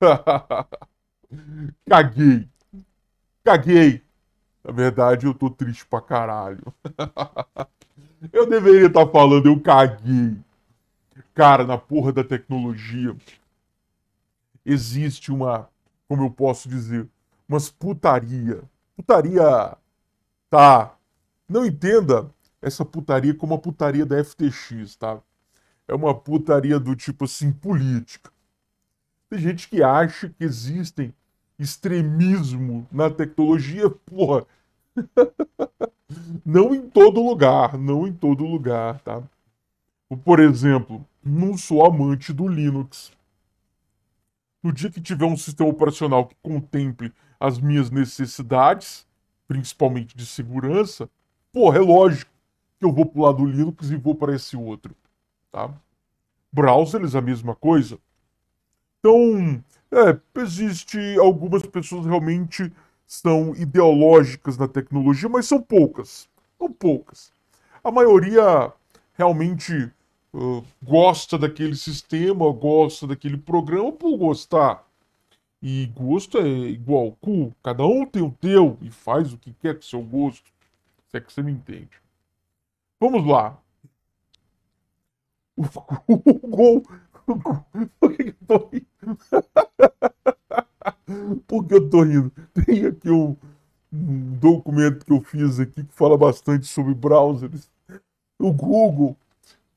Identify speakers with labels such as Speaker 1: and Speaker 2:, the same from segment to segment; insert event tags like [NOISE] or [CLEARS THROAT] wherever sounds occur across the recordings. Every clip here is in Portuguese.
Speaker 1: [LAUGHS] Caguei. Caguei. Na verdade, eu tô triste pra caralho. [LAUGHS] eu deveria estar tá falando, eu caguei. Cara, na porra da tecnologia existe uma, como eu posso dizer, umas putaria. Putaria. Tá. Não entenda essa putaria como a putaria da FTX, tá? É uma putaria do tipo assim, política tem gente que acha que existem extremismo na tecnologia, porra. [LAUGHS] não em todo lugar, não em todo lugar, tá? Por exemplo, não sou amante do Linux. No dia que tiver um sistema operacional que contemple as minhas necessidades, principalmente de segurança, porra, é lógico que eu vou pular do Linux e vou para esse outro, tá? Browsers, é a mesma coisa. Então, é, existe algumas pessoas realmente são ideológicas na tecnologia, mas são poucas. São poucas. A maioria realmente uh, gosta daquele sistema, gosta daquele programa por gostar. E gosto é igual cu. Cada um tem o teu e faz o que quer com seu gosto. Se é que você me entende. Vamos lá. [LAUGHS] O Google [LAUGHS] Por que, que eu tô rindo? [LAUGHS] Por que eu tô rindo? Tem aqui um, um documento que eu fiz aqui que fala bastante sobre browsers. O Google,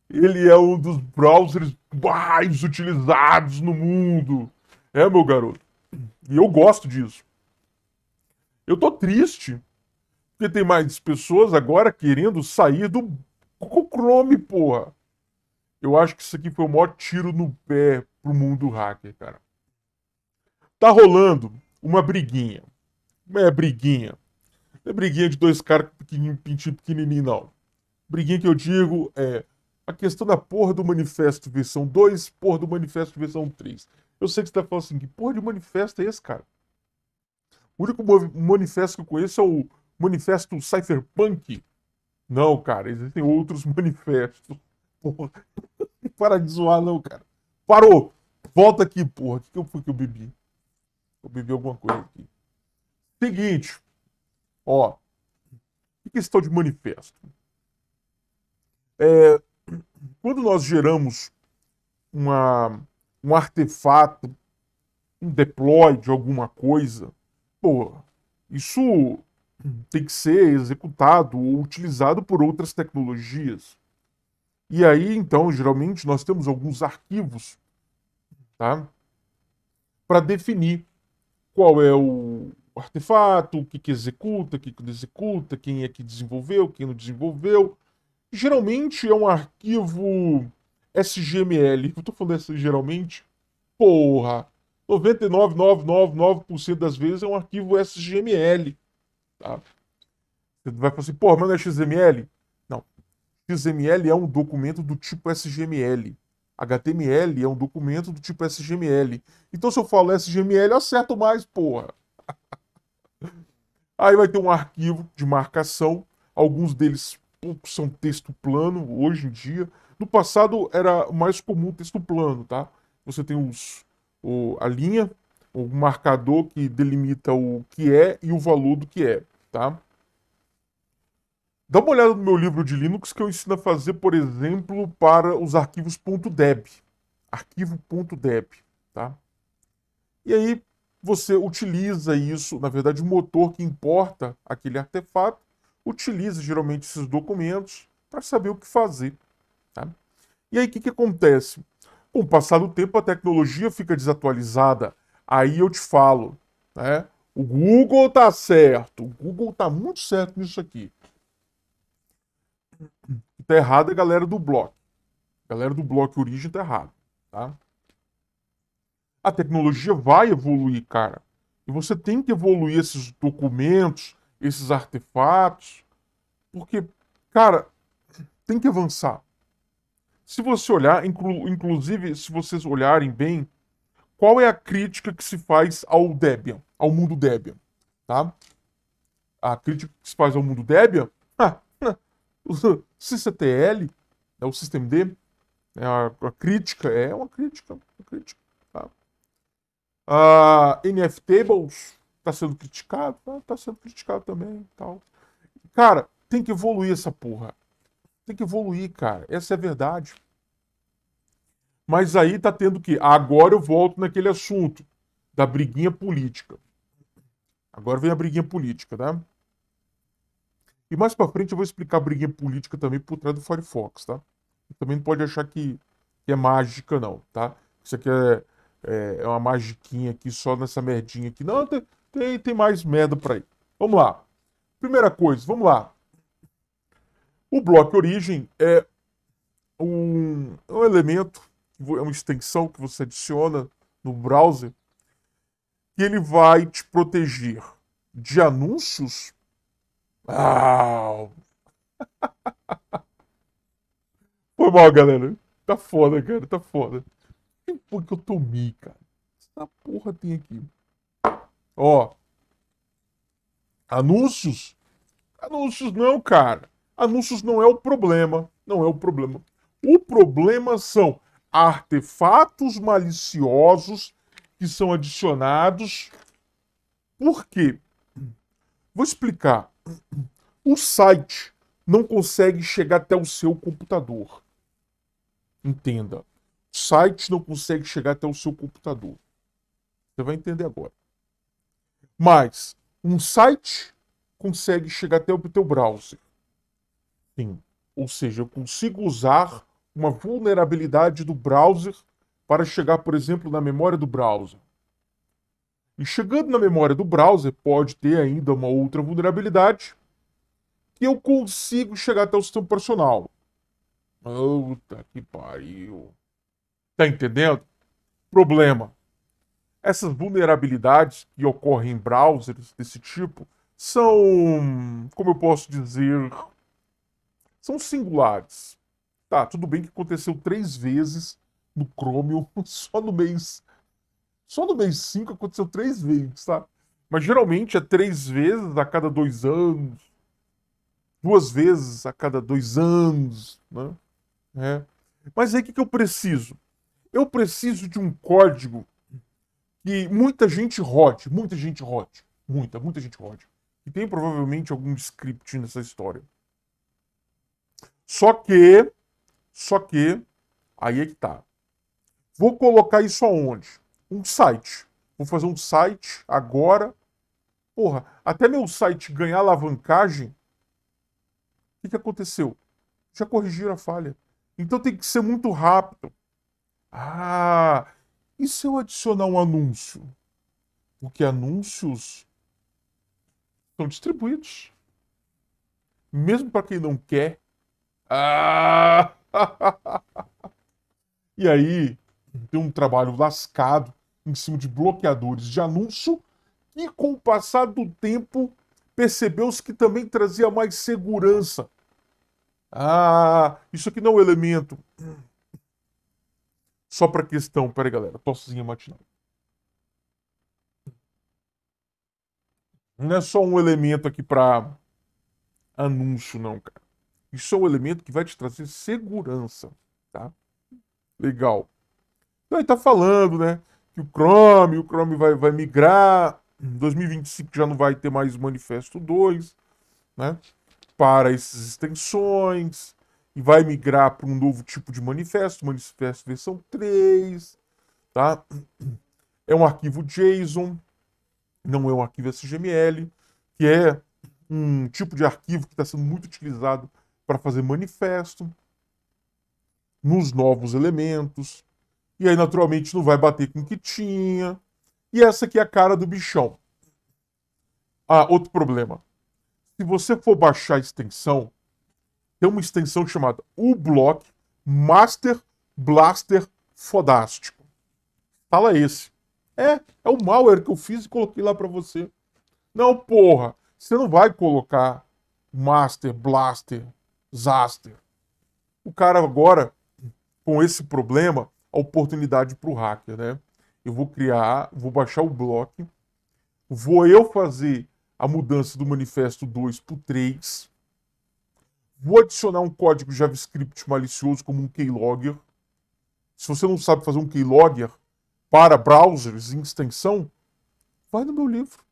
Speaker 1: ele é um dos browsers mais utilizados no mundo. É, meu garoto. E eu gosto disso. Eu tô triste porque tem mais pessoas agora querendo sair do Google Chrome, porra. Eu acho que isso aqui foi o maior tiro no pé pro mundo hacker, cara. Tá rolando uma briguinha. Não é briguinha. Não é briguinha de dois caras pequenininho, pintinho pequenininho, não. Briguinha que eu digo é a questão da porra do manifesto versão 2, porra do manifesto versão 3. Eu sei que você tá falando assim, que porra de manifesto é esse, cara? O único manifesto que eu conheço é o manifesto cypherpunk. Não, cara, existem outros [LAUGHS] manifestos. Porra, para de zoar, não, cara. Parou! Volta aqui, porra. O que, que eu fui que eu bebi? Eu bebi alguma coisa aqui. Seguinte. Ó. Que questão de manifesto. É, quando nós geramos uma, um artefato, um deploy de alguma coisa, porra, isso tem que ser executado ou utilizado por outras tecnologias. E aí, então, geralmente nós temos alguns arquivos, tá? Para definir qual é o artefato, o que, que executa, o que, que não executa, quem é que desenvolveu, quem não desenvolveu. Geralmente é um arquivo SGML. [LAUGHS] Eu estou falando assim, geralmente. Porra! 99,999% das vezes é um arquivo SGML. Tá? Você vai falar assim, porra, mas não é XML? XML é um documento do tipo SGML. HTML é um documento do tipo SGML. Então, se eu falo SGML, eu acerto mais, porra. [LAUGHS] Aí vai ter um arquivo de marcação. Alguns deles são texto plano hoje em dia. No passado era mais comum texto plano, tá? Você tem os, o, a linha, o marcador que delimita o que é e o valor do que é, tá? Dá uma olhada no meu livro de Linux que eu ensino a fazer, por exemplo, para os arquivos .deb. Arquivo.deb, tá? E aí você utiliza isso, na verdade o motor que importa aquele artefato utiliza geralmente esses documentos para saber o que fazer. Tá? E aí o que, que acontece? Com o passar do tempo a tecnologia fica desatualizada. Aí eu te falo, né? O Google tá certo, o Google tá muito certo nisso aqui tá errado a galera do bloco. galera do bloco origem tá errado, tá? A tecnologia vai evoluir, cara. E você tem que evoluir esses documentos, esses artefatos, porque, cara, tem que avançar. Se você olhar, inclu inclusive, se vocês olharem bem, qual é a crítica que se faz ao Debian, ao mundo Debian, tá? A crítica que se faz ao mundo Debian, ah, [LAUGHS] os, CCTL, é o System D, é a, a, crítica, é uma crítica, uma crítica tá? NFTables está sendo criticado, está tá sendo criticado também. tal. Cara, tem que evoluir essa porra. Tem que evoluir, cara. Essa é a verdade. Mas aí tá tendo que. Agora eu volto naquele assunto da briguinha política. Agora vem a briguinha política, tá? E mais pra frente eu vou explicar a briguinha política também por trás do Firefox, tá? Também não pode achar que, que é mágica, não, tá? Isso aqui é, é, é uma magiquinha aqui, só nessa merdinha aqui. Não, tem, tem, tem mais merda pra aí. Vamos lá. Primeira coisa, vamos lá. O bloco origem é um, é um elemento, é uma extensão que você adiciona no browser, que ele vai te proteger de anúncios Uau! Foi mal, galera. Tá foda, cara. Tá foda. Que foi que eu tomei, cara? Essa porra tem aqui. Ó. Anúncios? Anúncios não, cara. Anúncios não é o problema. Não é o problema. O problema são artefatos maliciosos que são adicionados. Por quê? Vou explicar o site não consegue chegar até o seu computador. Entenda. O site não consegue chegar até o seu computador. Você vai entender agora. Mas um site consegue chegar até o teu browser. Sim. Ou seja, eu consigo usar uma vulnerabilidade do browser para chegar, por exemplo, na memória do browser. E chegando na memória do browser, pode ter ainda uma outra vulnerabilidade que eu consigo chegar até o sistema operacional. Puta que pariu. Tá entendendo? Problema. Essas vulnerabilidades que ocorrem em browsers desse tipo são, como eu posso dizer, são singulares. Tá, tudo bem que aconteceu três vezes no Chromium [LAUGHS] só no mês só no mês 5 aconteceu três vezes, tá? Mas geralmente é três vezes a cada dois anos, duas vezes a cada dois anos, né? É. Mas aí o que, eu preciso? Eu preciso de um código que muita gente rode, muita gente rode, muita, muita gente rode. E tem provavelmente algum script nessa história. Só que, só que, aí é que tá. Vou colocar isso aonde? um site. Vou fazer um site agora. Porra, até meu site ganhar alavancagem, o que, que aconteceu? Já corrigiram a falha. Então tem que ser muito rápido. Ah, e se eu adicionar um anúncio? Porque anúncios são distribuídos. Mesmo para quem não quer. Ah! [LAUGHS] e aí tem um trabalho lascado em cima de bloqueadores de anúncio e, com o passar do tempo, percebeu-se que também trazia mais segurança. Ah, isso aqui não é um elemento. Só para questão, peraí galera, tossezinha matinal. Não é só um elemento aqui para anúncio, não, cara. Isso é um elemento que vai te trazer segurança, tá? Legal. Então ele tá falando, né? que o Chrome, o Chrome vai, vai migrar. Em 2025 já não vai ter mais manifesto 2, né? Para essas extensões. E vai migrar para um novo tipo de manifesto, manifesto versão 3, tá? É um arquivo JSON, não é um arquivo SGML, que é um tipo de arquivo que está sendo muito utilizado para fazer manifesto nos novos elementos, e aí, naturalmente, não vai bater com o que tinha. E essa aqui é a cara do bichão. Ah, outro problema. Se você for baixar a extensão, tem uma extensão chamada uBlock Master Blaster Fodástico. Fala esse. É, é o malware que eu fiz e coloquei lá para você. Não, porra, você não vai colocar Master, Blaster, Zaster. O cara agora, com esse problema, a oportunidade para o hacker, né? Eu vou criar, vou baixar o bloco, vou eu fazer a mudança do manifesto 2 para 3, vou adicionar um código JavaScript malicioso como um keylogger. Se você não sabe fazer um keylogger para browsers em extensão, vai no meu livro.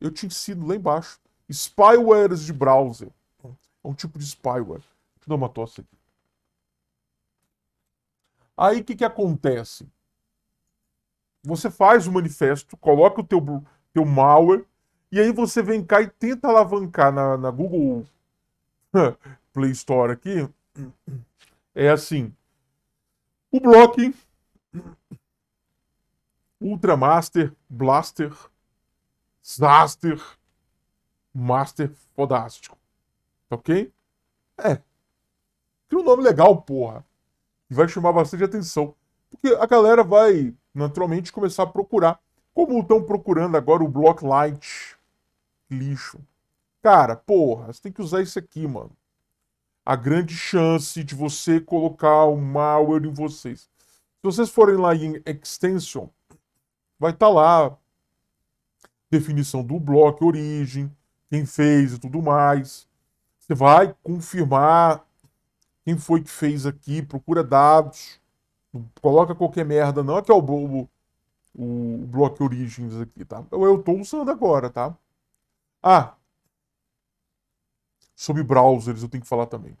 Speaker 1: Eu te ensino lá embaixo. Spywares de browser. É um tipo de spyware. Deixa eu dar uma tosse aqui. Aí o que, que acontece? Você faz o manifesto, coloca o teu, teu malware, e aí você vem cá e tenta alavancar na, na Google [LAUGHS] Play Store aqui. É assim. O bloco Ultramaster, Blaster, Zaster, Master Fodástico. Ok? É. Tem um nome legal, porra e vai chamar bastante atenção, porque a galera vai naturalmente começar a procurar, como estão procurando agora o Block Light lixo. Cara, porra, você tem que usar isso aqui, mano. A grande chance de você colocar o malware em vocês. Se vocês forem lá em Extension, vai estar tá lá definição do bloco, origem, quem fez e tudo mais. Você vai confirmar quem foi que fez aqui, procura dados, coloca qualquer merda, não é que é o, o, o bloco Origins aqui, tá? Eu, eu tô usando agora, tá? Ah, sobre browsers eu tenho que falar também.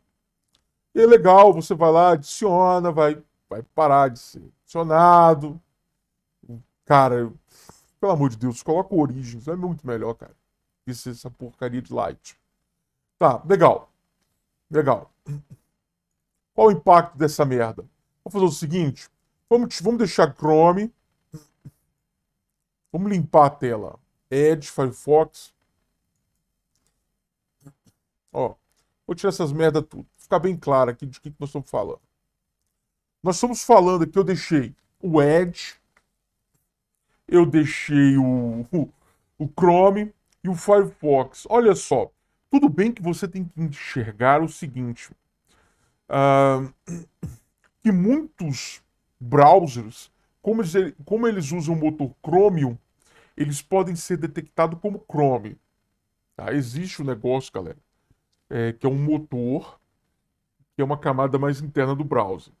Speaker 1: E é legal, você vai lá, adiciona, vai, vai parar de ser adicionado. Cara, pelo amor de Deus, coloca o Origins, é muito melhor, cara. Isso, essa porcaria de light. Tá, legal. Legal. Qual o impacto dessa merda? Vamos fazer o seguinte: vamos, vamos deixar Chrome. Vamos limpar a tela. Edge, Firefox. Ó, vou tirar essas merda tudo. Ficar bem claro aqui de que nós estamos falando. Nós estamos falando que eu deixei o Edge, eu deixei o, o, o Chrome e o Firefox. Olha só, tudo bem que você tem que enxergar o seguinte que ah, [CLEARS THROAT] muitos browsers, como eles, como eles usam o motor Chromium, eles podem ser detectados como Chrome. Tá? Existe um negócio, galera, é, que é um motor, que é uma camada mais interna do browser.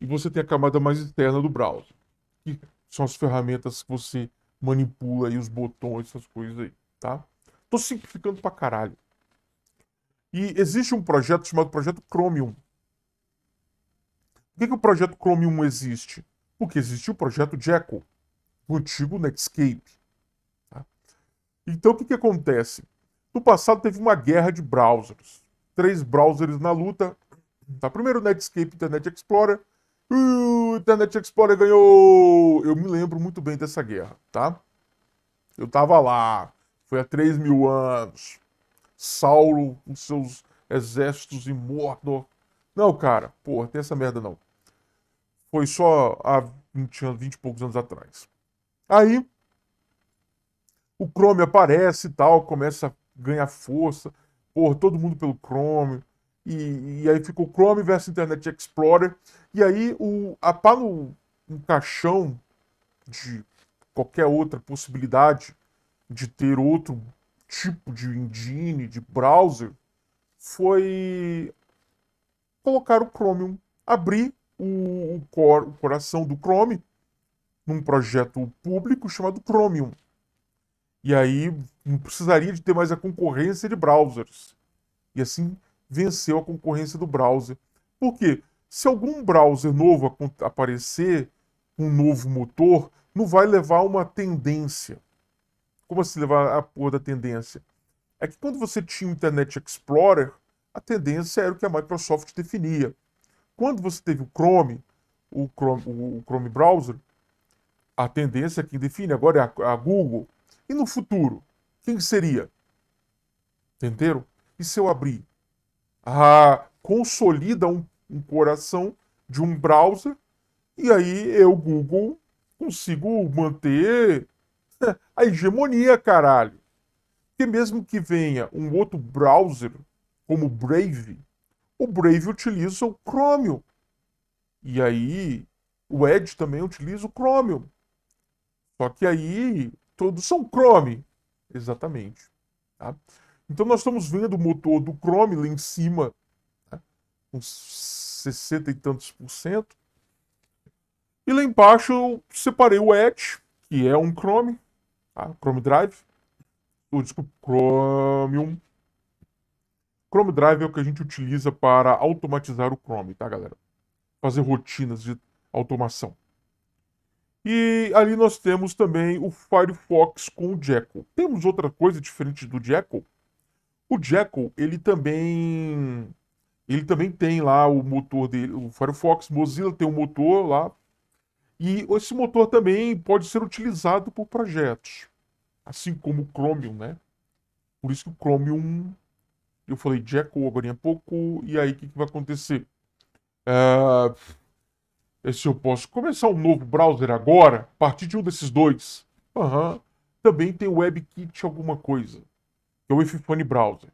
Speaker 1: E você tem a camada mais externa do browser, que são as ferramentas que você manipula aí os botões, essas coisas aí, tá? Tô simplificando pra caralho. E existe um projeto chamado Projeto Chromium, por que, que o projeto Chrome 1 existe? Porque existe o projeto Jekyll, o antigo Netscape. Tá? Então, o que, que acontece? No passado teve uma guerra de browsers. Três browsers na luta. Tá? Primeiro o Netscape Internet Explorer. Uh, Internet Explorer ganhou! Eu me lembro muito bem dessa guerra, tá? Eu tava lá. Foi há 3 mil anos. Saulo com seus exércitos em Mordor. Não, cara. Porra, tem essa merda não. Foi só há 20 anos, 20 e poucos anos atrás. Aí o Chrome aparece e tal, começa a ganhar força. por todo mundo pelo Chrome. E, e aí ficou Chrome versus Internet Explorer. E aí o, a pá no, caixão de qualquer outra possibilidade de ter outro tipo de engine, de browser, foi colocar o Chromium, abrir o, cor, o coração do Chrome num projeto público chamado Chromium. E aí não precisaria de ter mais a concorrência de browsers. E assim venceu a concorrência do browser. Por quê? Se algum browser novo aparecer, um novo motor, não vai levar uma tendência. Como assim levar a porra da tendência? É que quando você tinha o Internet Explorer, a tendência era o que a Microsoft definia quando você teve o Chrome, o Chrome, o Chrome browser, a tendência é que define agora é a, a Google. E no futuro, quem seria? Entenderam? E se eu abrir? Ah, consolida um, um coração de um browser e aí eu, Google, consigo manter [LAUGHS] a hegemonia, caralho. Porque mesmo que venha um outro browser, como Brave, o Brave utiliza o Chromium. E aí o Edge também utiliza o Chromium. Só que aí todos são Chrome. Exatamente. Tá? Então nós estamos vendo o motor do Chrome lá em cima, uns tá? 60 e tantos por cento. E lá embaixo eu separei o Edge, que é um Chrome, tá? Chrome Drive, ou oh, desculpa, Chromium Chrome Drive é o que a gente utiliza para automatizar o Chrome, tá, galera? Fazer rotinas de automação. E ali nós temos também o Firefox com o Jekyll. Temos outra coisa diferente do Jekyll? O Jekyll, ele também ele também tem lá o motor dele, o Firefox Mozilla tem um motor lá. E esse motor também pode ser utilizado por projetos, assim como o Chromium, né? Por isso que o Chromium eu falei de agora há é pouco, e aí o que, que, vai acontecer? É, é... Se eu posso começar um novo browser agora, a partir de um desses dois. Uhum. Também tem o WebKit alguma coisa, que é o Epiphone Browser.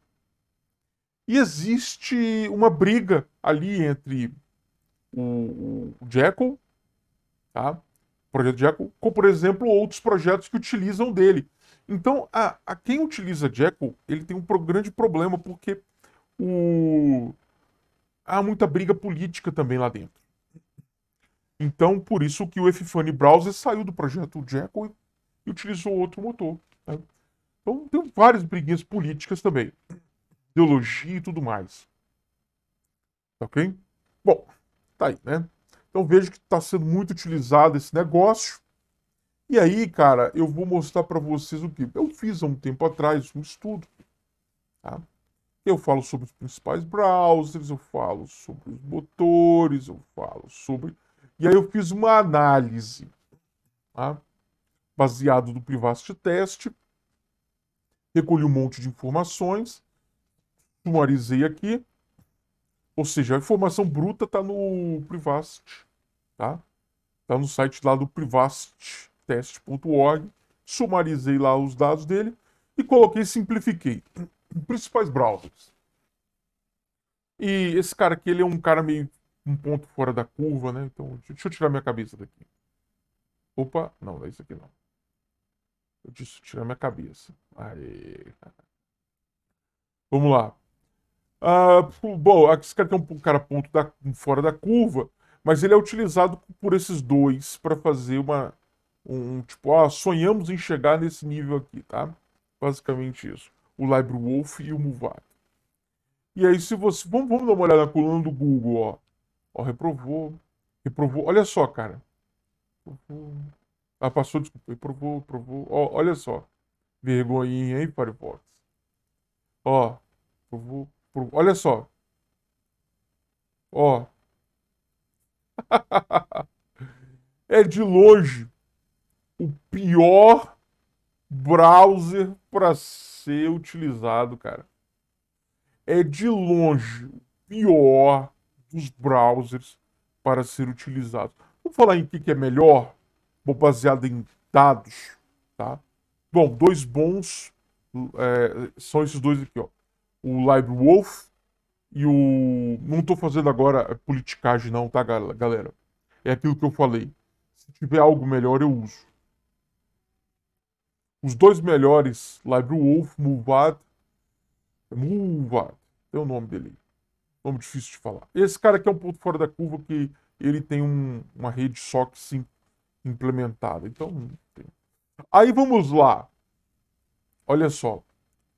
Speaker 1: E existe uma briga ali entre o, Jekyll, tá? O projeto Jekyll, com, por exemplo, outros projetos que utilizam dele. Então, a, a quem utiliza Jekyll, ele tem um grande problema, porque o... há muita briga política também lá dentro. Então, por isso que o Ffone Browser saiu do projeto Jekyll e, utilizou outro motor. Né? Então, tem várias briguinhas políticas também. Ideologia e tudo mais. Ok? Bom, tá aí, né? Então vejo que está sendo muito utilizado esse negócio. E aí, cara, eu vou mostrar para vocês o que eu fiz há um tempo atrás, um estudo. Tá? Eu falo sobre os principais browsers, eu falo sobre os motores, eu falo sobre. E aí eu fiz uma análise, tá? baseado no Privacity Test, recolhi um monte de informações, sumarizei aqui, ou seja, a informação bruta está no Privacity, tá? Está no site lá do Privacity testes.org, sumarizei lá os dados dele e coloquei, simplifiquei. Principais browsers. E esse cara aqui, ele é um cara meio um ponto fora da curva, né? Então, deixa eu tirar minha cabeça daqui. Opa, não, não é isso aqui não. Eu disse tirar minha cabeça. Aê. Vamos lá. Ah, bom, esse cara é um cara ponto da, fora da curva, mas ele é utilizado por esses dois para fazer uma um, tipo, ah sonhamos em chegar nesse nível aqui, tá? Basicamente isso. O Libro Wolf e o Muvak. E aí, se você. Vamos, vamos dar uma olhada na coluna do Google, ó. Ó, reprovou. Reprovou. Olha só, cara. Ah, passou, desculpa. Reprovou, reprovou. Ó, olha só. Vergonhinha, hein, Firefox? Ó. Reprovou, reprovou. Olha só. Ó. [LAUGHS] é de longe pior browser para ser utilizado, cara. É de longe o pior dos browsers para ser utilizado. Vou falar em que, que é melhor, vou baseado em dados, tá? Bom, dois bons é, são esses dois aqui, ó. O LiveWolf e o... Não estou fazendo agora politicagem não, tá, galera? É aquilo que eu falei. Se tiver algo melhor, eu uso. Os dois melhores, Library Wolf, Mulvad. É Mulvad, é o nome dele. Nome difícil de falar. Esse cara aqui é um ponto fora da curva que ele tem um, uma rede SOC sim, implementada. Então, tem. aí vamos lá. Olha só.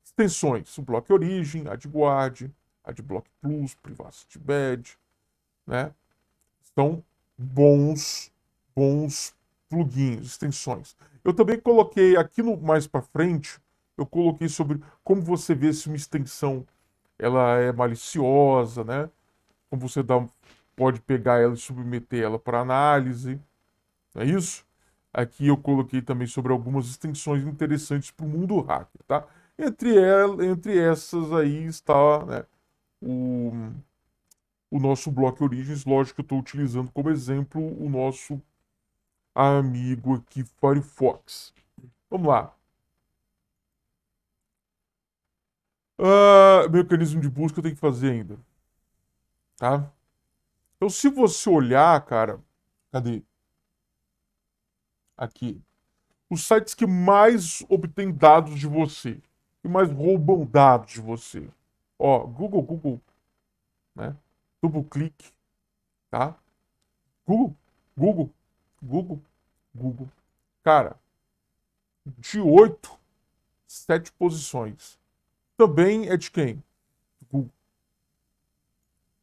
Speaker 1: Extensões: o Block Origin, AdGuard, AdBlock Plus, Privacy Bad né? são bons, bons plugins, extensões. Eu também coloquei aqui no, mais para frente, eu coloquei sobre como você vê se uma extensão ela é maliciosa, né? Como você dá, pode pegar ela e submeter ela para análise, não é isso? Aqui eu coloquei também sobre algumas extensões interessantes para o mundo hacker, tá? Entre, ela, entre essas aí está né, o, o nosso bloco Origens. Lógico que eu estou utilizando como exemplo o nosso amigo aqui Firefox. Vamos lá. Uh, mecanismo de busca eu tenho que fazer ainda. Tá? Então, se você olhar, cara, cadê? Aqui. Os sites que mais obtêm dados de você e mais roubam dados de você. Ó, Google, Google, né? Double Click, tá? Google, Google, Google, Google. Cara, de oito, sete posições. Também é de quem? Do Google.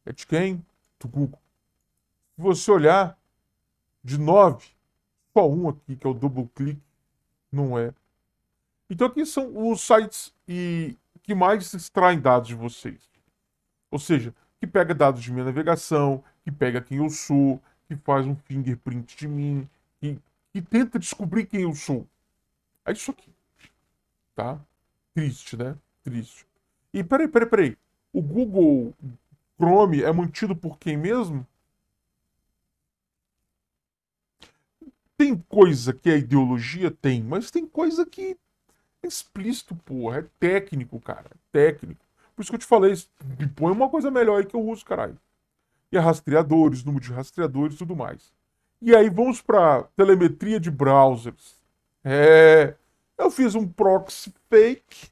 Speaker 1: É de quem? Do Google. Se você olhar, de nove, só um aqui, que é o double click, não é. Então aqui são os sites e que mais extraem dados de vocês. Ou seja, que pega dados de minha navegação, que pega quem eu sou, que faz um fingerprint de mim, que, que tenta descobrir quem eu sou. É isso aqui. Tá? Triste, né? Triste. E peraí, peraí, peraí. O Google Chrome é mantido por quem mesmo? Tem coisa que é ideologia? Tem, mas tem coisa que é explícito, porra. É técnico, cara. É técnico. Por isso que eu te falei, põe uma coisa melhor aí que eu uso, caralho que é rastreadores, número de rastreadores e tudo mais. E aí vamos para telemetria de browsers. É, eu fiz um proxy fake.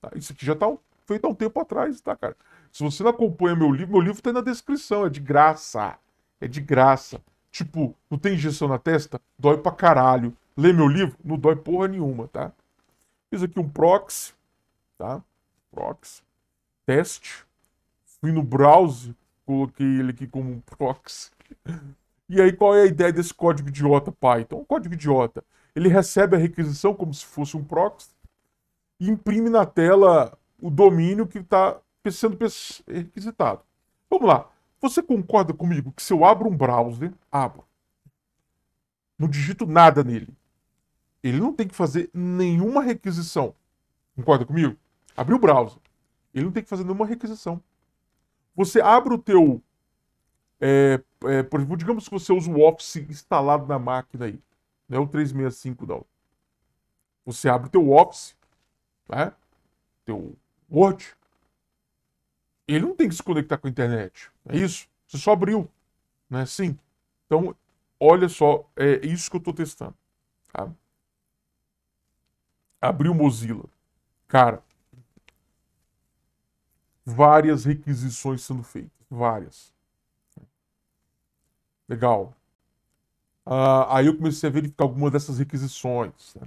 Speaker 1: Tá, isso aqui já está feito há um tempo atrás, tá, cara? Se você não acompanha meu livro, meu livro está na descrição, é de graça. É de graça. Tipo, não tem injeção na testa? Dói pra caralho. Lê meu livro? Não dói porra nenhuma, tá? Fiz aqui um proxy, tá? Proxy. Teste. Fui no browser, coloquei ele aqui como um proxy. E aí, qual é a ideia desse código idiota Python? Um código idiota. Ele recebe a requisição como se fosse um proxy e imprime na tela o domínio que está sendo requisitado. Vamos lá. Você concorda comigo que se eu abro um browser, abro, não digito nada nele, ele não tem que fazer nenhuma requisição. Concorda comigo? Abri o browser. Ele não tem que fazer nenhuma requisição. Você abre o teu, é, é, por exemplo, digamos que você usa o Office instalado na máquina aí, não é o 365 não. Você abre o teu Office, né? teu Word, ele não tem que se conectar com a internet, é isso? Você só abriu, né? Sim. Então, olha só, é isso que eu estou testando. Tá? Abriu o Mozilla. Cara, várias requisições sendo feitas. Várias. Legal. Uh, aí eu comecei a verificar algumas dessas requisições. Né?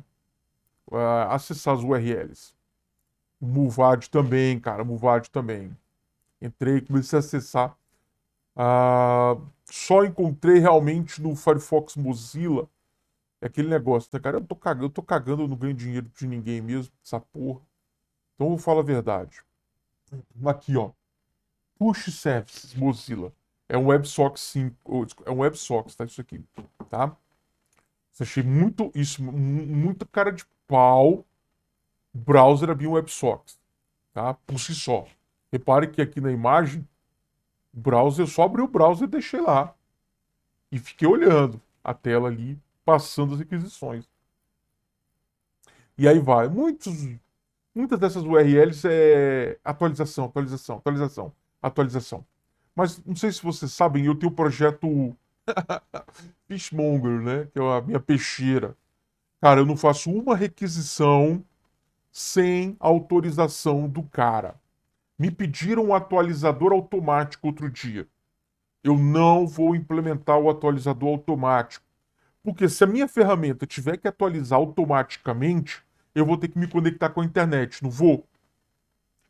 Speaker 1: Uh, acessar as URLs. O também, cara. Mulvad também. Entrei, comecei a acessar. Uh, só encontrei realmente no Firefox Mozilla é aquele negócio, né, cara? Eu tô cagando, eu tô cagando, no não ganho dinheiro de ninguém mesmo, essa porra. Então eu falo a verdade aqui, ó. Push Services, Mozilla. É um WebSocket 5, é um WebSocket, tá? Isso aqui, tá? achei muito, isso, muita cara de pau browser abrir um WebSocket, tá? Por si só. Repare que aqui na imagem, browser, eu só abri o browser e deixei lá. E fiquei olhando a tela ali, passando as requisições. E aí vai. Muitos Muitas dessas URLs é atualização, atualização, atualização, atualização. Mas não sei se vocês sabem, eu tenho o projeto [LAUGHS] Fishmonger, né? Que é a minha peixeira. Cara, eu não faço uma requisição sem autorização do cara. Me pediram um atualizador automático outro dia. Eu não vou implementar o atualizador automático. Porque se a minha ferramenta tiver que atualizar automaticamente, eu vou ter que me conectar com a internet, não vou?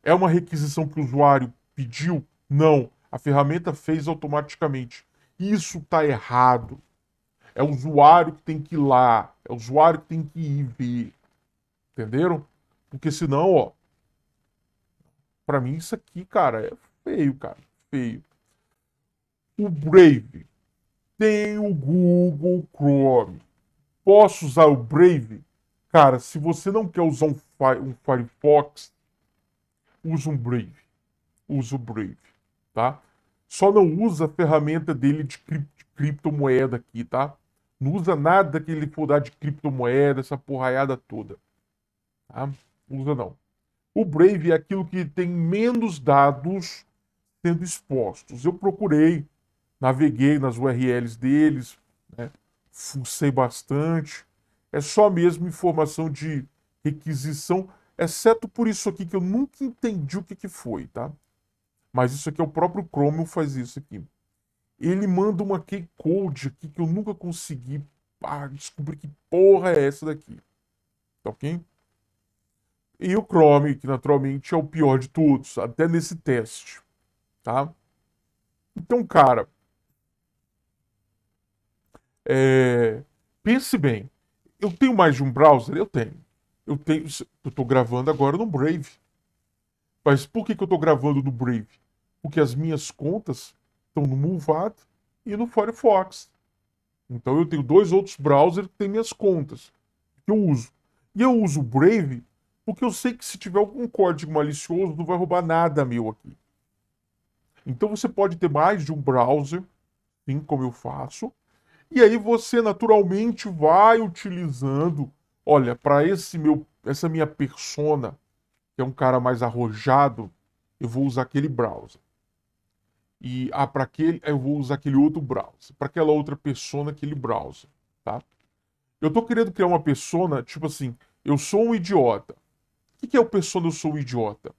Speaker 1: É uma requisição que o usuário pediu? Não. A ferramenta fez automaticamente. Isso está errado. É o usuário que tem que ir lá. É o usuário que tem que ir ver. Entenderam? Porque senão, ó. Pra mim, isso aqui, cara, é feio, cara. Feio. O Brave tem o Google Chrome. Posso usar o Brave? Cara, se você não quer usar um, um Firefox, usa um Brave. Usa o Brave, tá? Só não usa a ferramenta dele de, cri de criptomoeda aqui, tá? Não usa nada que ele for dar de criptomoeda, essa porraiada toda. Tá? Usa não. O Brave é aquilo que tem menos dados sendo expostos. Eu procurei, naveguei nas URLs deles, né? fucei bastante, é só mesmo informação de requisição, exceto por isso aqui que eu nunca entendi o que, que foi, tá? Mas isso aqui é o próprio Chrome faz isso aqui. Ele manda uma key code aqui que eu nunca consegui ah, descobrir que porra é essa daqui. Tá ok? E o Chrome, que naturalmente é o pior de todos, até nesse teste, tá? Então, cara, é... pense bem, eu tenho mais de um browser? Eu tenho. Eu tenho. Eu estou gravando agora no Brave. Mas por que, que eu estou gravando no Brave? Porque as minhas contas estão no Movado e no Firefox. Então eu tenho dois outros browsers que têm minhas contas que eu uso. E eu uso o Brave porque eu sei que se tiver algum código malicioso não vai roubar nada meu aqui. Então você pode ter mais de um browser, sim, como eu faço, e aí você naturalmente vai utilizando, olha, para esse meu, essa minha persona, que é um cara mais arrojado, eu vou usar aquele browser. E ah, para aquele eu vou usar aquele outro browser, para aquela outra persona aquele browser, tá? Eu tô querendo criar uma persona, tipo assim, eu sou um idiota. O que é o persona eu sou um idiota?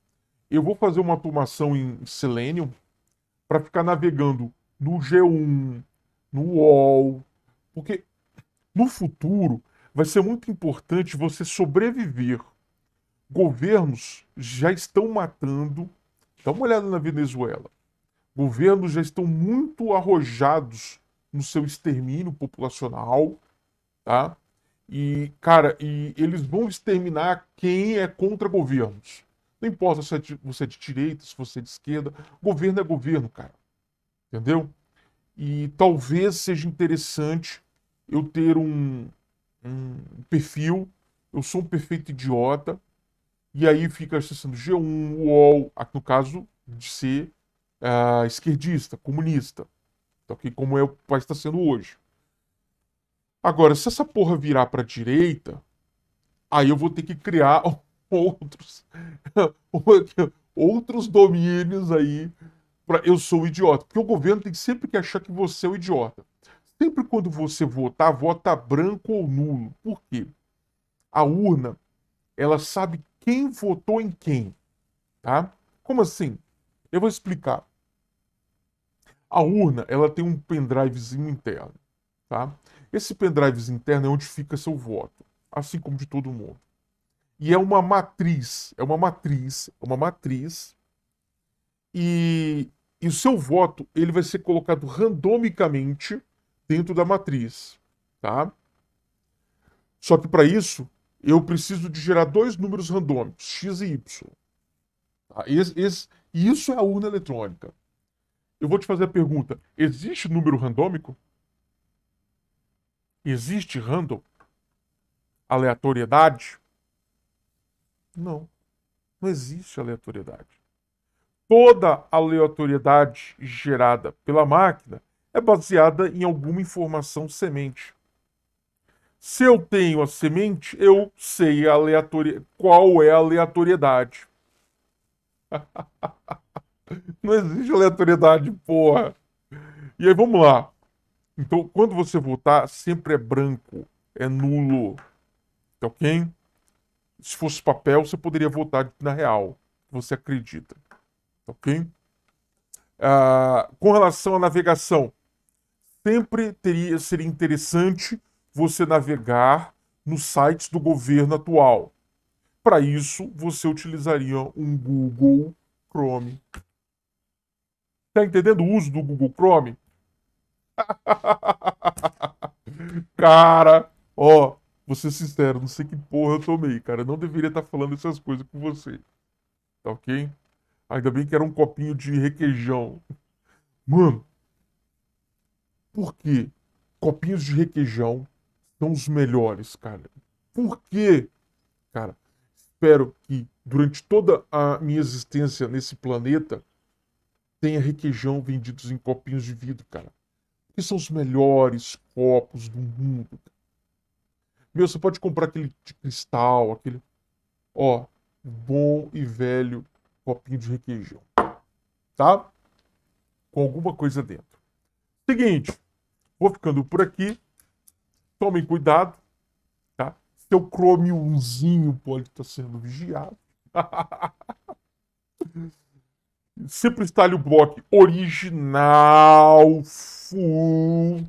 Speaker 1: Eu vou fazer uma automação em Selenium para ficar navegando no G1, no UOL, porque no futuro vai ser muito importante você sobreviver. Governos já estão matando. Dá uma olhada na Venezuela. Governos já estão muito arrojados no seu extermínio populacional, tá? E, cara, e eles vão exterminar quem é contra governos. Não importa se é você é de direita, se você é de esquerda, governo é governo, cara. Entendeu? E talvez seja interessante eu ter um, um perfil. Eu sou um perfeito idiota. E aí fica acessando G1, UOL, no caso de ser uh, esquerdista, comunista. então okay? Como é o vai está sendo hoje. Agora, se essa porra virar para direita, aí eu vou ter que criar [LAUGHS] outros [LAUGHS] outros domínios aí para eu sou idiota. Porque o governo tem sempre que achar que você é o idiota. Sempre quando você votar, vota branco ou nulo. Por quê? A urna, ela sabe quem votou em quem, tá? Como assim? Eu vou explicar. A urna, ela tem um pendrivezinho interno, tá? Esse pendrive interno é onde fica seu voto, assim como de todo mundo. E é uma matriz, é uma matriz, é uma matriz. E e o seu voto ele vai ser colocado randomicamente dentro da matriz, tá? Só que para isso eu preciso de gerar dois números randômicos, x e y. Tá? Esse, esse, isso é a urna eletrônica. Eu vou te fazer a pergunta: existe número randômico? Existe random? Aleatoriedade? Não. Não existe aleatoriedade toda a aleatoriedade gerada pela máquina é baseada em alguma informação semente. Se eu tenho a semente, eu sei a qual é a aleatoriedade. [LAUGHS] Não existe aleatoriedade, porra. E aí, vamos lá. Então, quando você votar, sempre é branco, é nulo. Tá ok? Se fosse papel, você poderia votar na real. Você acredita ok? Ah, com relação à navegação, sempre teria, seria interessante você navegar nos sites do governo atual. Para isso, você utilizaria um Google Chrome. Tá entendendo o uso do Google Chrome? [LAUGHS] cara, ó, vou ser sincero, não sei que porra eu tomei, cara. Eu não deveria estar tá falando essas coisas com você. Tá ok? Ainda bem que era um copinho de requeijão. Mano, por que Copinhos de requeijão são os melhores, cara. Por quê? Cara, espero que durante toda a minha existência nesse planeta tenha requeijão vendidos em copinhos de vidro, cara. Porque são os melhores copos do mundo. Meu, você pode comprar aquele de cristal, aquele. Ó, bom e velho copinho de requeijão, tá? Com alguma coisa dentro. Seguinte, vou ficando por aqui. Tomem cuidado, tá? Seu Chrome 1 pode estar sendo vigiado. [LAUGHS] Sempre instale o bloco original full.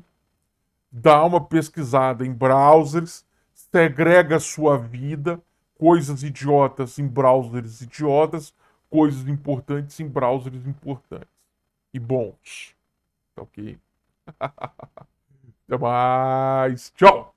Speaker 1: Dá uma pesquisada em browsers, segrega sua vida, coisas idiotas em browsers idiotas, coisas importantes em browsers importantes e bons. Tá ok? [LAUGHS] Até mais. Tchau!